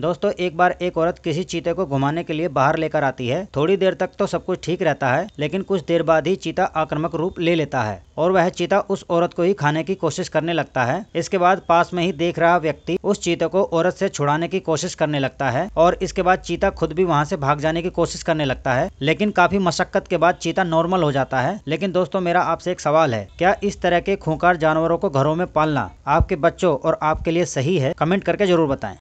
दोस्तों एक बार एक औरत किसी चीते को घुमाने के लिए बाहर लेकर आती है थोड़ी देर तक तो सब कुछ ठीक रहता है लेकिन कुछ देर बाद ही चीता आक्रामक रूप ले लेता है और वह चीता उस औरत को ही खाने की कोशिश करने लगता है इसके बाद पास में ही देख रहा व्यक्ति उस चीते को औरत से छुड़ाने की कोशिश करने लगता है और इसके बाद चीता खुद भी वहाँ से भाग जाने की कोशिश करने लगता है लेकिन काफी मशक्कत के बाद चीता नॉर्मल हो जाता है लेकिन दोस्तों मेरा आपसे एक सवाल है क्या इस तरह के खूंखार जानवरों को घरों में पालना आपके बच्चों और आपके लिए सही है कमेंट करके जरूर बताएं